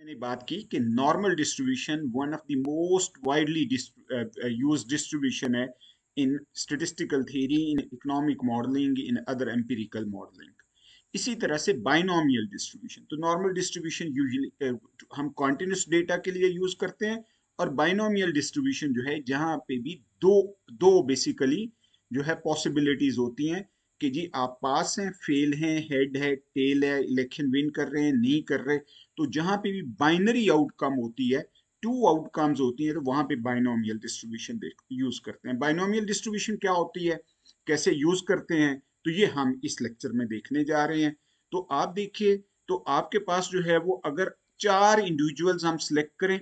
मैंने बात की कि normal distribution one of the most widely use distribution है in statistical theory in economic modelling in other empirical modelling इसी तरह से बाइनोमियल डिस्ट्रीब्यूशन तो नॉर्मल डिस्ट्रीब्यूशन यूजली हम कॉन्टिन्यूस डेटा के लिए यूज करते हैं और बाइनोमियल डिस्ट्रीब्यूशन जो है जहाँ पे भी दो दो बेसिकली जो है पॉसिबिलिटीज होती हैं कि जी आप पास हैं फेल हैं हेड है टेल है इलेक्शन विन कर रहे हैं नहीं कर रहे तो जहां पे भी बाइनरी आउटकम होती है टू आउटकम्स होती हैं तो वहां पे बाइनोमियल डिस्ट्रीब्यूशन यूज करते हैं बाइनोमियल डिस्ट्रीब्यूशन क्या होती है कैसे यूज करते हैं तो ये हम इस लेक्चर में देखने जा रहे हैं तो आप देखिए तो आपके पास जो है वो अगर चार इंडिविजुअल्स हम सिलेक्ट करें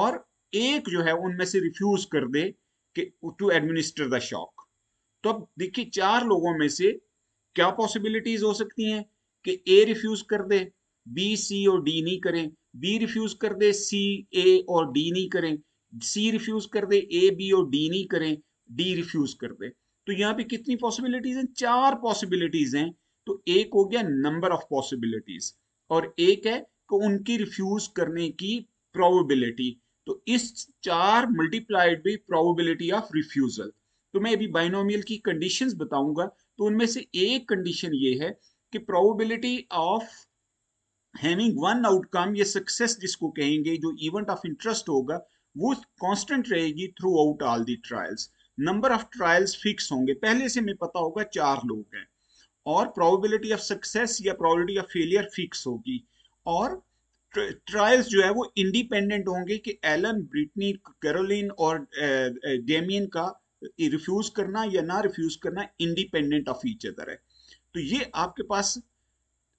और एक जो है उनमें से रिफ्यूज कर दे कि टू एडमिनिस्टर द शॉक तो अब देखिए चार लोगों में से क्या पॉसिबिलिटीज हो सकती हैं कि ए रिफ्यूज कर दे बी सी और डी नहीं करें बी रिफ्यूज कर दे सी ए और डी नहीं करें सी रिफ्यूज कर दे ए बी और डी नहीं करें डी रिफ्यूज कर दे तो यहाँ पे कितनी पॉसिबिलिटीज हैं चार पॉसिबिलिटीज हैं तो एक हो गया नंबर ऑफ पॉसिबिलिटीज और एक है कि उनकी रिफ्यूज करने की प्रोबेबिलिटी तो इस चार multiplied by probability of refusal तो मैं अभी बाइनोमियल की कंडीशंस बताऊंगा तो उनमें से एक कंडीशन ये है कि probability of having one outcome या सक्सेस जिसको कहेंगे जो इवेंट ऑफ इंटरेस्ट होगा वो कांस्टेंट रहेगी throughout all the trials number of trials fix होंगे पहले से मैं पता होगा चार लोग हैं और प्रोबेबिलिटी ऑफ सक्सेस या प्रोबेबिलिटी ऑफ फेलियर फिक्स होगी और ट्रायल्स जो है वो इंडिपेंडेंट होंगे कि एलन ब्रिटनी कैरोलिन और डेमियन eh, eh, का रिफ्यूज करना या ना रिफ्यूज करना इंडिपेंडेंट ऑफ ईच अदर है तो ये आपके पास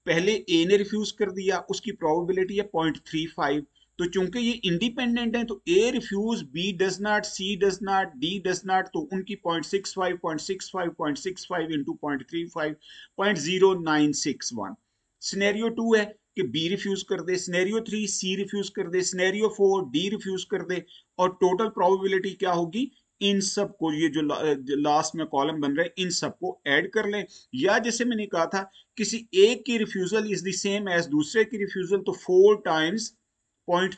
पहले ए ने रिफ्यूज कर दिया उसकी प्रोबेबिलिटी है पॉइंट थ्री फाइव तो चूंकि ये इंडिपेंडेंट है तो A refuse B does not C does not D does not तो उनकी point six five point six five point six five into point three five point zero nine six one scenario two है कि B refuse कर दे scenario three C refuse कर दे scenario four D refuse कर दे और टोटल प्रोबेबिलिटी क्या होगी इन सब को ये जो लास्ट में कॉलम बन रहे इन सब को ऐड कर लें या जैसे मैंने कहा था किसी एक की refusal is the same as दूसरे की रिफ्यूजल तो four times point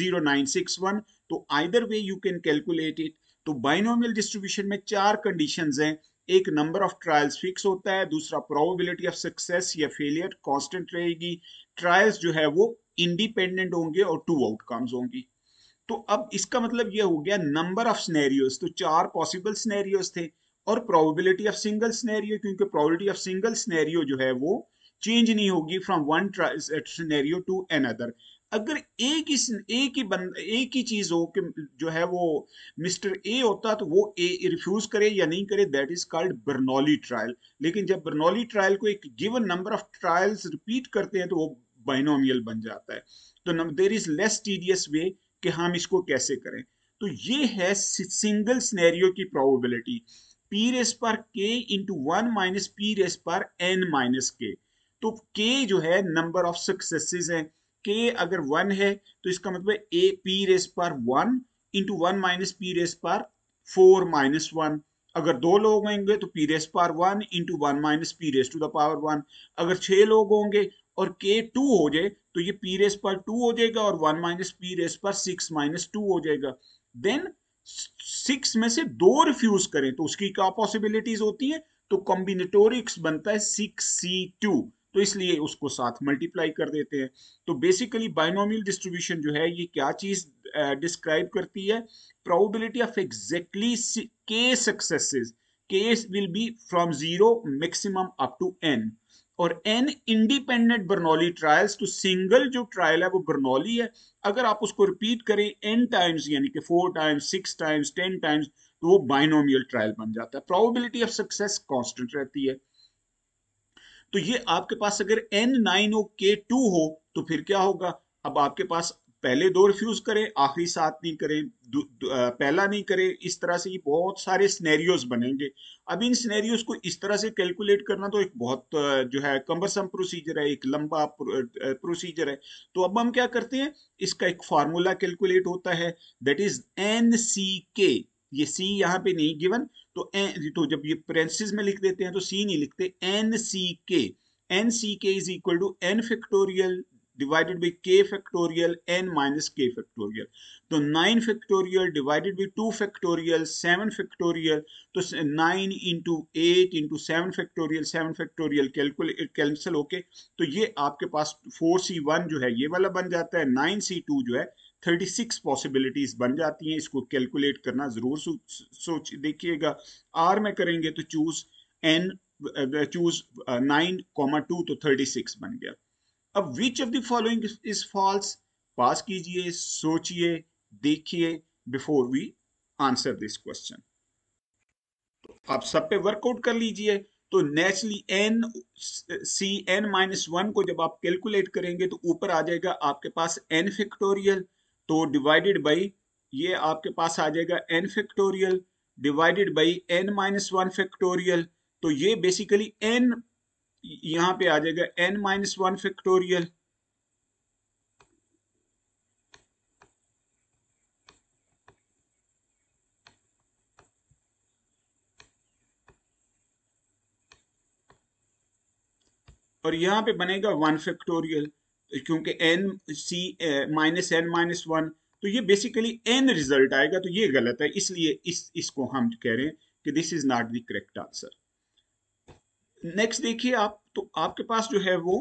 zero nine six one तो either way you can calculate it तो बाइनोमियल डिस्ट्रीब्यूशन में चार कंडीशन हैं एक नंबर ऑफ ट्रायल्स फिक्स होता है दूसरा प्रोबेबिलिटी ऑफ सक्सेस या फेलियर कांस्टेंट रहेगी ट्रायल्स जो है वो इंडिपेंडेंट होंगे और टू आउटकम्स होंगी तो अब इसका मतलब ये हो गया नंबर ऑफ स्नेरियोज तो चार पॉसिबल स्नेरियोज थे और प्रोबेबिलिटी ऑफ सिंगल स्नेरियो क्योंकि प्रोबेबिलिटी ऑफ सिंगल स्नेरियो जो है वो चेंज नहीं होगी from one scenario to another अगर एक ही एक ही बंद एक ही चीज हो कि जो है वो मिस्टर ए होता तो वो ए रिफ्यूज करे या नहीं करे that is called Bernoulli trial लेकिन जब बर्नौली ट्रायल को एक given number of trials repeat करते हैं तो वो बाइनोमियल बन जाता है तो there is less tedious way कि हम इसको कैसे करें तो ये है सिंगल स्नेरियो की probability p raise power k into one minus p raise power n minus k तो के जो है नंबर ऑफ सक्सेसेस है के अगर वन है तो इसका मतलब a p raise power one into one minus p raise power four minus one अगर दो लोग होंगे तो p raise power one into one minus p raise to the power one अगर छह लोग होंगे और के टू हो जाए तो ये पी रेस पर टू हो जाएगा और one minus p raise power six minus two हो जाएगा देन सिक्स में से दो रिफ्यूज करें तो उसकी क्या पॉसिबिलिटीज होती है तो कॉम्बिनेटोरिक्स बनता है सिक्स सी टू तो इसलिए उसको साथ मल्टीप्लाई कर देते हैं तो बेसिकली बाइनोमियल डिस्ट्रीब्यूशन जो है ये क्या चीज डिस्क्राइब करती है probability of exactly k successes case will be from zero maximum up to n और एन इंडिपेंडेंट बर्नौली ट्रायल्स तो सिंगल जो ट्रायल है वो बर्नौली है अगर आप उसको रिपीट करें एन टाइम्स यानी कि four times six times ten times तो वो बाइनोमियल ट्रायल बन जाता है प्रोबेबिलिटी ऑफ सक्सेस कांस्टेंट रहती है तो ये आपके पास अगर एन नाइन ओ के टू हो तो फिर क्या होगा अब आपके पास पहले दो रिफ्यूज करें आखिरी साथ नहीं करें पहला नहीं करें इस तरह से ये बहुत सारे स्नैरियोज बनेंगे अब इन स्नैरियोज को इस तरह से कैलकुलेट करना तो एक बहुत जो है कम्बरसम प्रोसीजर है एक लंबा प्रोसीजर है तो अब हम क्या करते हैं इसका एक फार्मूला कैलकुलेट होता है दैट इज एन सी के ये सी यहाँ पे नहीं गिवन तो एन तो जब ये प्रेंसिस में लिख देते हैं तो सी नहीं लिखते एन सी के n C k is equal to n factorial divided by k factorial n minus k factorial तो 9 factorial divided by 2 factorial 7 factorial तो 9 into 8 into 7 factorial 7 factorial calculate cancel okay तो ये आपके पास 4c1 जो है ये वाला बन जाता है 9c2 जो है 36 पॉसिबिलिटीज बन जाती हैं इसको कैलकुलेट करना जरूर सोच देखिएगा आर में करेंगे तो choose n choose nine comma two तो 36 बन गया अब which of the following is false pause कीजिए सोचिए देखिए before we answer this question तो आप सब पे वर्कआउट कर लीजिए तो naturally n C n minus one को जब आप कैलकुलेट करेंगे तो ऊपर आ जाएगा आपके पास एन फैक्टोरियल तो डिवाइडेड बाई ये आपके पास आ जाएगा n factorial divided by n minus one factorial तो ये बेसिकली एन यहां पे आ जाएगा एन माइनस वन फैक्टोरियल और यहां पे बनेगा वन फैक्टोरियल क्योंकि n C minus n minus one तो ये बेसिकली एन रिजल्ट आएगा तो ये गलत है इसलिए इस इसको हम कह रहे हैं कि this is not the correct answer next देखिए आप तो आपके पास जो है वो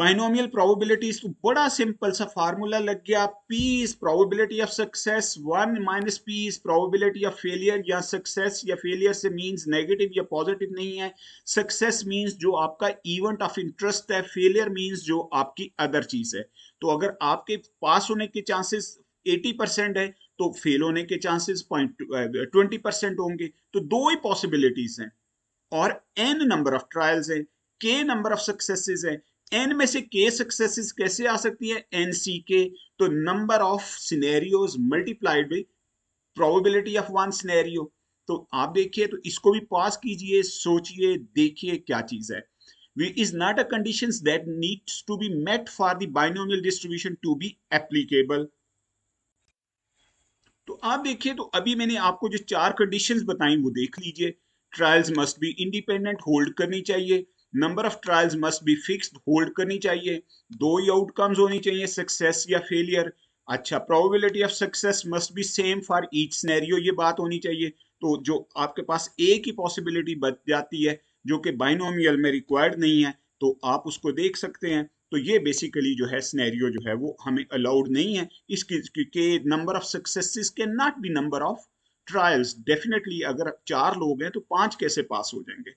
बाइनोमियल प्रोबेबिलिटीज तो बड़ा सिंपल सा फार्मूला लग गया p is probability of success one minus p is probability of failure या सक्सेस या फेलियर से मींस नेगेटिव या पॉजिटिव नहीं है सक्सेस मींस जो आपका इवेंट ऑफ इंटरेस्ट है फेलियर मींस जो आपकी अदर चीज है तो अगर आपके पास होने के चांसेस एटी परसेंट है तो फेल होने के चांसेस पॉइंट ट्वेंटी परसेंट होंगे तो दो ही पॉसिबिलिटीज हैं और एन नंबर ऑफ ट्रायल्स हैं के नंबर ऑफ सक्सेसेस हैं एन में से के सक्सेसेस कैसे आ सकती है एन सी के तो number of scenarios multiplied by probability of one scenario तो आप देखिए तो इसको भी पास कीजिए सोचिए देखिए क्या चीज है is not a condition that needs to be met for the binomial distribution to be applicable. तो आप देखिए तो अभी मैंने आपको जो चार कंडीशंस बताई वो देख लीजिए trials must be independent hold करनी चाहिए number of trials must be fixed hold करनी चाहिए दो ही आउटकम्स होनी चाहिए सक्सेस या फेलियर अच्छा probability of success must be same for each scenario ये बात होनी चाहिए तो जो आपके पास एक ही पॉसिबिलिटी बच जाती है जो कि बाइनोमियल में रिक्वायर्ड नहीं है तो आप उसको देख सकते हैं तो ये बेसिकली जो है स्नैरियो जो है वो हमें अलाउड नहीं है इसकी क्योंकि number of success k not be number of trials definitely अगर चार लोग हैं तो पांच कैसे पास हो जाएंगे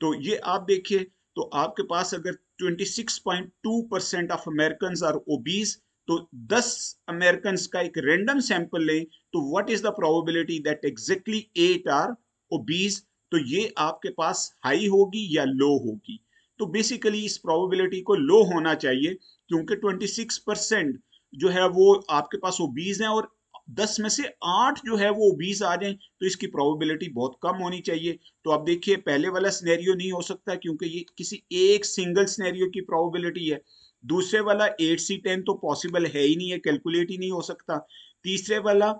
तो ये आप देखिए तो आपके पास अगर 26.2 percent of American are obese तो 10 अमेरिकन का एक रेंडम सैंपल लें तो what is the probability that exactly eight are obese तो ये आपके पास हाई होगी या लो होगी तो बेसिकली इस प्रोबेबिलिटी को लो होना चाहिए क्योंकि 26 परसेंट जो है वो आपके पास ओबीज हैं और दस में से आठ जो है वो बीस आ जाए तो इसकी प्रोबेबिलिटी बहुत कम होनी चाहिए तो आप देखिए पहले वाला स्नैरियो नहीं हो सकता क्योंकि ये किसी एक सिंगल स्नैरियो की प्रोबेबिलिटी है दूसरे वाला एट सी टेन तो पॉसिबल है ही नहीं है कैलकुलेट ही नहीं हो सकता तीसरे वाला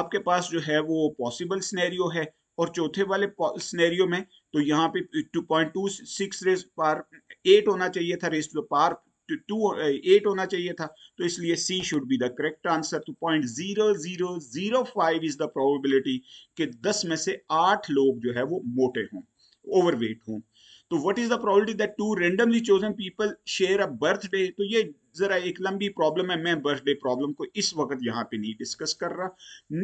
आपके पास जो है वो पॉसिबल स्नैरियो है और चौथे वाले स्नैरियो में तो यहाँ पे two point two six raise power eight होना चाहिए था raise power two eight uh, होना चाहिए था तो इसलिए C should be the correct answer तो point zero zero zero five is the probability कि दस में से आठ लोग जो है वो मोटे हों ओवरवेट हों तो what is the probability that two randomly chosen people share a birthday तो ये जरा एक लंबी प्रॉब्लम है मैं बर्थडे प्रॉब्लम को इस वक्त यहाँ पे नहीं डिस्कस कर रहा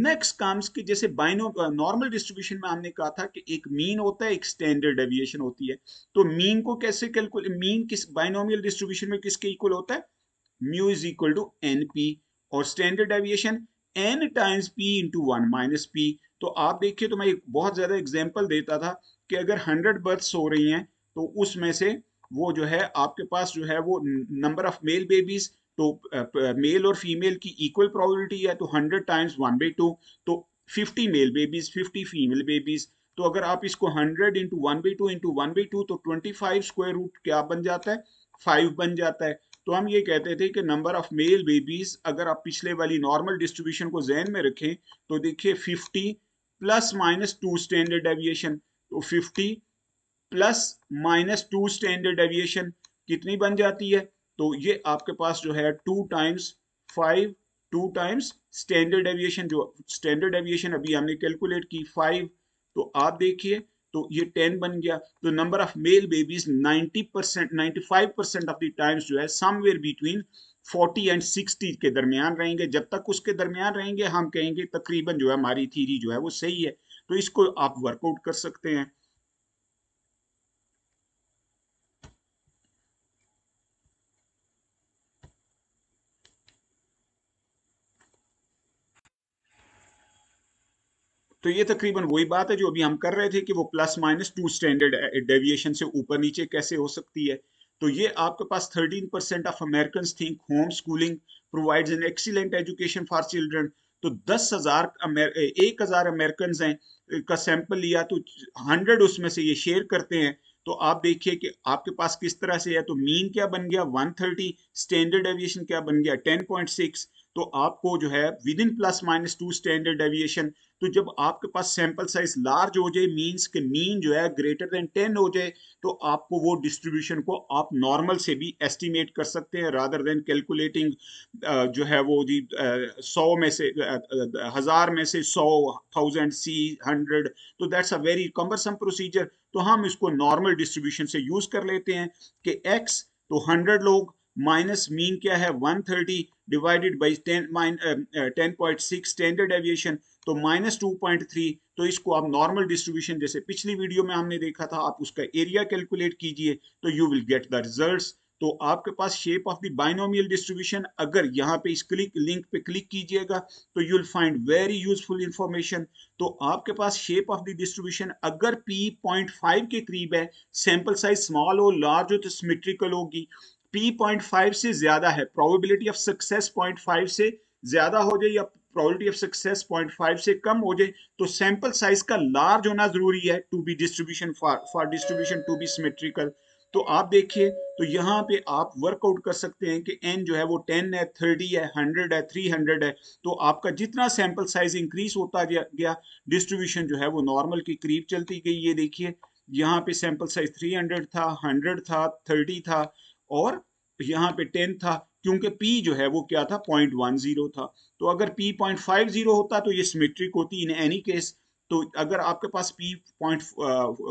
नेक्स्ट काम्स के जैसे बाइनो नॉर्मल डिस्ट्रीब्यूशन में हमने कहा था कि एक मीन होता है एक स्टैंडर्ड डेविएशन होती है तो मीन को कैसे कैलकुलेट मीन किस बाइनोमियल डिस्ट्रीब्यूशन में किसके इक्वल होता है mu is equal to n p और standard deviation n times p into one minus p तो आप देखिए तो मैं एक बहुत ज्यादा एग्जाम्पल देता था कि अगर हंड्रेड बर्थ्स हो रही हैं तो उसमें से वो जो है आपके पास जो है वो नंबर ऑफ मेल बेबीज तो मेल और फीमेल की इक्वल प्रोबेबिलिटी है तो 100 टाइम्स वन बाई टू तो 50 मेल बेबीज 50 फीमेल बेबीज तो अगर आप इसको 100 into one by two into one by two तो 25 स्क्वायर रूट क्या बन जाता है फाइव बन जाता है तो हम ये कहते थे कि नंबर ऑफ मेल बेबीज अगर आप पिछले वाली नॉर्मल डिस्ट्रीब्यूशन को जहन में रखें तो देखिए 50 plus minus two standard deviation तो 50 plus minus two standard deviation कितनी बन जाती है तो ये आपके पास जो है two times five two times standard deviation जो स्टैंडर्ड एविएशन अभी हमने कैलकुलेट की फाइव तो आप देखिए तो ये टेन बन गया तो number of male babies ninety percent ninety five percent of the times जो है somewhere between forty and sixty के दरमियान रहेंगे जब तक उसके दरमियान रहेंगे हम कहेंगे तकरीबन जो है हमारी थीरी जो है वो सही है तो इसको आप वर्कआउट कर सकते हैं तो ये तकरीबन वही बात है जो अभी हम कर रहे थे कि वो plus minus two standard deviation से ऊपर नीचे कैसे हो सकती है तो ये आपके पास 13 percent of American think home schooling provides an excellent education for children तो दस हजार एक हजार अमेरिकन हैं का सैंपल लिया तो हंड्रेड उसमें से ये शेयर करते हैं तो आप देखिए कि आपके पास किस तरह से है तो मीन क्या बन गया 130 स्टैंडर्ड एविएशन क्या बन गया 10.6 तो आपको जो है within plus minus two standard deviation तो जब आपके पास सैंपल साइज लार्ज हो जाए मींस के मीन जो है ग्रेटर देन टेन हो जाए तो आपको वो डिस्ट्रीब्यूशन को आप नॉर्मल से भी एस्टिमेट कर सकते हैं रादर देन कैलकुलेटिंग जो है वो जी uh, सौ में से uh, uh, हज़ार में से सौ थाउजेंड सी हंड्रेड तो that's a very cumbersome procedure तो हम इसको नॉर्मल डिस्ट्रीब्यूशन से यूज़ कर लेते हैं कि एक्स तो हंड्रेड लोग माइनस मीन क्या है 130 divided by 10 mean ten point standard deviation तो माइनस टू तो इसको आप नॉर्मल डिस्ट्रीब्यूशन जैसे पिछली वीडियो में हमने देखा था आप उसका एरिया कैलकुलेट कीजिए तो you will get the result तो आपके पास shape of the binomial distribution अगर यहाँ पे इस क्लिक लिंक पे क्लिक कीजिएगा तो you will find very useful information तो आपके पास शेप ऑफ द डिस्ट्रीब्यूशन अगर पी पॉइंट फाइव के करीब है सैंपल साइज स्मॉल हो लार्ज हो तो सिमेट्रिकल होगी पी पॉइंट फाइव से ज्यादा है probability of success point five से ज्यादा हो जाए या probability of success point five से कम हो जाए तो सैंपल साइज का लार्ज होना जरूरी है to be distribution for for distribution to be symmetrical तो आप देखिए तो यहाँ पे आप वर्कआउट कर सकते हैं कि एन जो है वो टेन है थर्टी है हंड्रेड है थ्री हंड्रेड है तो आपका जितना सैंपल साइज इंक्रीज होता गया डिस्ट्रीब्यूशन जो है वो नॉर्मल के करीब चलती गई ये देखिए यहाँ पे सैंपल साइज थ्री हंड्रेड था हंड्रेड था 30 था और यहाँ पे टेन था क्योंकि पी जो है वो क्या था पॉइंट वन जीरो था तो अगर पी पॉइंट फाइव जीरो होता तो ये सिमेट्रिक होती इन एनी केस तो अगर आपके पास पी पॉइंट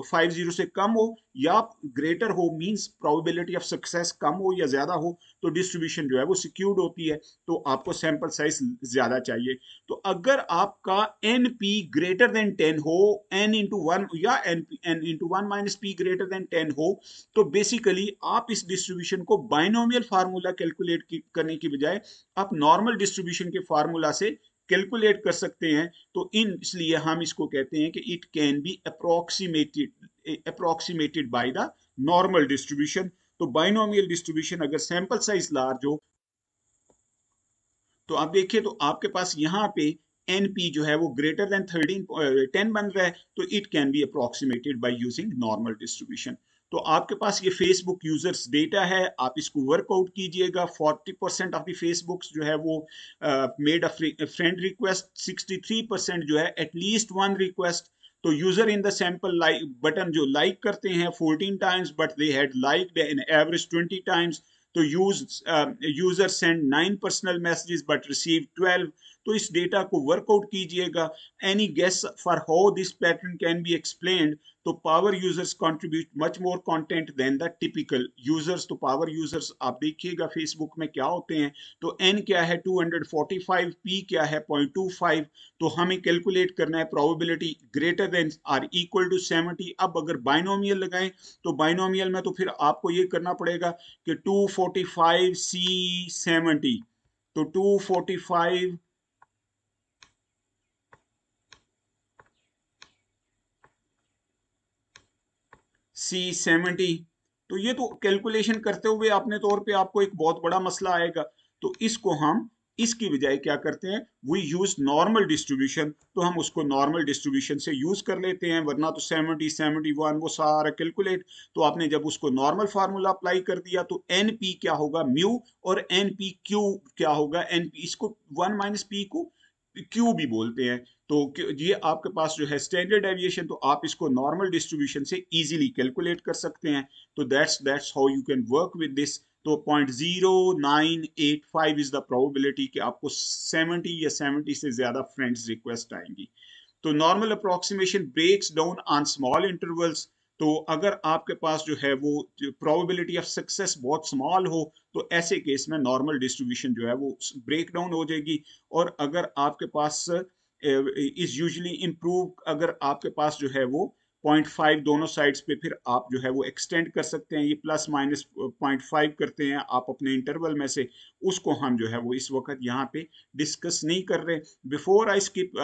फाइव जीरो से कम हो या ग्रेटर हो मींस प्रोबेबिलिटी ऑफ सक्सेस कम हो या ज़्यादा हो तो डिस्ट्रीब्यूशन जो है वो सिक्योर्ड होती है तो आपको सैंपल साइज ज़्यादा चाहिए तो अगर आपका N P greater than ten हो एन इंटू वन या N P N into one minus P greater than ten हो तो बेसिकली आप इस डिस्ट्रीब्यूशन को बाइनोमियल फार्मूला कैलकुलेट करने की बजाय आप नॉर्मल डिस्ट्रीब्यूशन के फार्मूला से कैलकुलेट कर सकते हैं तो इन इसलिए हम इसको कहते हैं कि it can be approximated approximated by the normal distribution तो बाइनोमियल डिस्ट्रीब्यूशन अगर सैंपल साइज लार्ज हो तो आप देखिए तो आपके पास यहाँ पे एन पी जो है वो ग्रेटर देन थर्टीन टेन बन रहा है तो it can be approximated by using normal distribution तो आपके पास ये फेसबुक यूजर्स डेटा है आप इसको वर्कआउट कीजिएगा 40 परसेंट ऑफ द फेसबुक जो है वो made a friend request 63 percent जो है एटलीस्ट वन रिक्वेस्ट तो user in the sample like button जो लाइक like करते हैं 14 times but they had like in average 20 times तो use user send nine personal messages but receive 12 तो इस data को वर्कआउट कीजिएगा any guess for how this pattern can be explained तो power users contribute much more content then the typical users तो power users आप देखिएगा Facebook में क्या होते हैं तो एन क्या है two hundred forty five P क्या है पॉइंट टू फाइव तो हमें कैलकुलेट करना है probability greater than or equal to seventy अब अगर बाइनोमियल लगाएं तो बाइनोमियल में तो फिर आपको ये करना पड़ेगा कि two forty five C seventy तो two forty five C seventy तो ये तो कैलकुलेशन करते हुए अपने तौर पे आपको एक बहुत बड़ा मसला आएगा तो इसको हम इसकी बजाय क्या करते हैं वी यूज नॉर्मल डिस्ट्रीब्यूशन तो हम उसको नॉर्मल डिस्ट्रीब्यूशन से यूज कर लेते हैं वरना तो 70 71 वो सारा कैलकुलेट तो आपने जब उसको नॉर्मल फार्मूला अप्लाई कर दिया तो एन पी क्या होगा म्यू और एन पी क्यू क्या होगा एन पी इसको वन माइनस पी को क्यू भी बोलते हैं तो ये आपके पास जो है स्टैंडर्ड एविएशन तो आप इसको नॉर्मल डिस्ट्रीब्यूशन से इजीली कैलकुलेट कर सकते हैं तो that's that's how you can work with this तो point zero nine eight five is the probability कि आपको सेवेंटी या सेवेंटी से ज्यादा फ्रेंड्स रिक्वेस्ट आएंगी तो normal approximation breaks down on small intervals तो अगर आपके पास जो है वो प्रोबेबिलिटी ऑफ सक्सेस बहुत स्मॉल हो तो ऐसे केस में नॉर्मल डिस्ट्रीब्यूशन जो है वो ब्रेक डाउन हो जाएगी और अगर आपके पास इज यूजली इम्प्रूव अगर आपके पास जो है वो पॉइंट फाइव दोनों साइड्स पे फिर आप जो है वो एक्सटेंड कर सकते हैं ये प्लस माइनस पॉइंट फाइव करते हैं आप अपने इंटरवल में से उसको हम जो है वो इस वक्त यहाँ पे डिस्कस नहीं कर रहे before I skip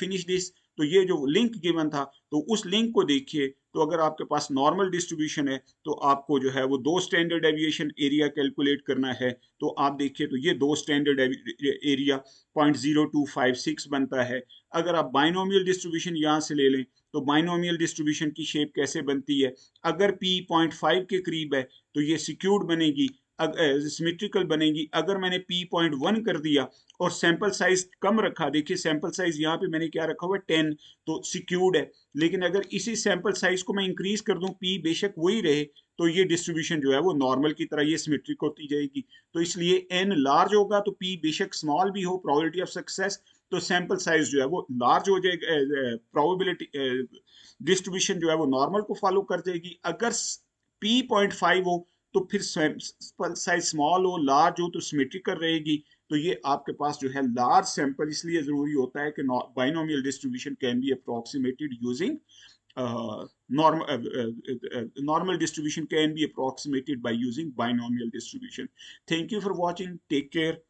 finish this तो ये जो लिंक गिवन था तो उस लिंक को देखिए तो अगर आपके पास नॉर्मल डिस्ट्रीब्यूशन है तो आपको जो है वो दो स्टैंडर्ड एविएशन एरिया कैलकुलेट करना है तो आप देखिए तो ये दो standard area point zero two five six बनता है अगर आप बाइनोमियल डिस्ट्रीब्यूशन यहाँ से ले लें तो बाइनोमियल डिस्ट्रीब्यूशन की शेप कैसे बनती है अगर पी पॉइंट फाइव के करीब है तो ये सिक्योर्ड बनेगी सिमेट्रिकल बनेगी अगर मैंने पी पॉइंट वन कर दिया और सैंपल साइज कम रखा देखिए सैंपल साइज यहाँ पे मैंने क्या रखा हुआ टेन तो सिक्योर्ड है लेकिन अगर इसी सैंपल साइज को मैं इंक्रीज कर दूं पी बेशक वही रहे तो ये डिस्ट्रीब्यूशन जो है वो नॉर्मल की तरह ये सिमेट्रिक होती जाएगी तो इसलिए एन लार्ज होगा तो पी बेशक स्मॉल भी हो प्रोबेबिलिटी ऑफ सक्सेस तो सैंपल साइज जो है वो लार्ज हो जाएगा प्रोबेबिलिटी डिस्ट्रीब्यूशन जो है वो नॉर्मल को फॉलो कर जाएगी अगर पी पॉइंट फाइव हो तो फिर साइज स्मॉल हो लार्ज हो तो सिमेट्रिकल रहेगी तो ये आपके पास जो है लार्ज सैंपल इसलिए जरूरी होता है कि binomial distribution can be approximated using normal distribution can be approximated by using binomial distribution thank you for watching take care